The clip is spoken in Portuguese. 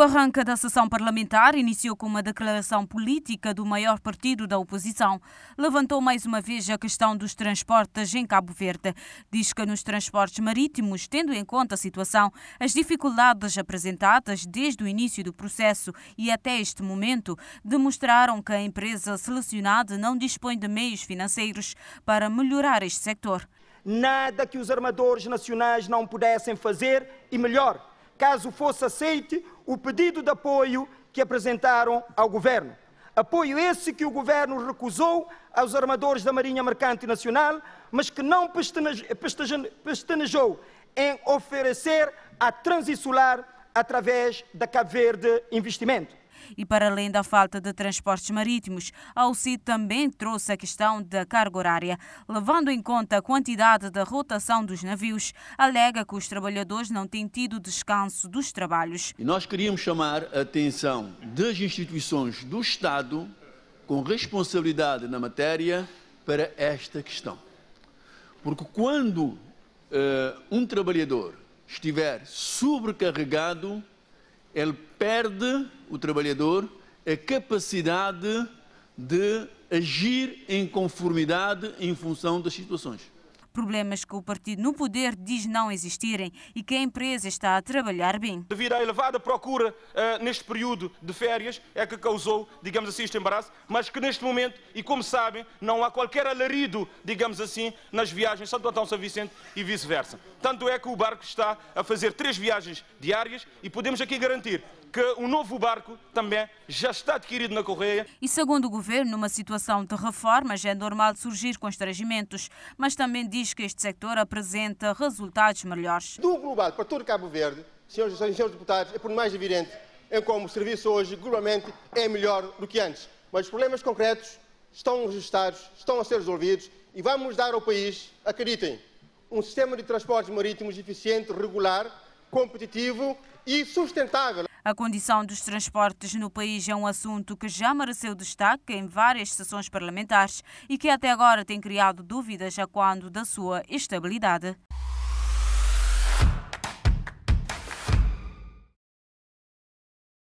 O arranque da sessão parlamentar iniciou com uma declaração política do maior partido da oposição. Levantou mais uma vez a questão dos transportes em Cabo Verde. Diz que nos transportes marítimos, tendo em conta a situação, as dificuldades apresentadas desde o início do processo e até este momento, demonstraram que a empresa selecionada não dispõe de meios financeiros para melhorar este setor. Nada que os armadores nacionais não pudessem fazer e melhor caso fosse aceite o pedido de apoio que apresentaram ao Governo. Apoio esse que o Governo recusou aos armadores da Marinha Mercante Nacional, mas que não pestanejou em oferecer à Transisolar através da Cabo Verde Investimento. E para além da falta de transportes marítimos, a UCI também trouxe a questão da carga horária. Levando em conta a quantidade da rotação dos navios, alega que os trabalhadores não têm tido descanso dos trabalhos. E nós queríamos chamar a atenção das instituições do Estado com responsabilidade na matéria para esta questão. Porque quando uh, um trabalhador estiver sobrecarregado, ele perde, o trabalhador, a capacidade de agir em conformidade em função das situações problemas que o partido no poder diz não existirem e que a empresa está a trabalhar bem. Devido à elevada procura uh, neste período de férias, é que causou, digamos assim, este embaraço, mas que neste momento, e como sabem, não há qualquer alarido, digamos assim, nas viagens Santo Antão São Vicente e vice-versa. Tanto é que o barco está a fazer três viagens diárias e podemos aqui garantir que o novo barco também já está adquirido na Correia. E segundo o governo, numa situação de reformas é normal surgir constrangimentos, mas também diz que este sector apresenta resultados melhores. Do global para todo Cabo Verde, senhores e senhores deputados, é por mais evidente em é como o serviço hoje globalmente é melhor do que antes. Mas os problemas concretos estão registados, estão a ser resolvidos e vamos dar ao país, acreditem, um sistema de transportes marítimos eficiente, regular, competitivo e sustentável. A condição dos transportes no país é um assunto que já mereceu destaque em várias sessões parlamentares e que até agora tem criado dúvidas a quando da sua estabilidade.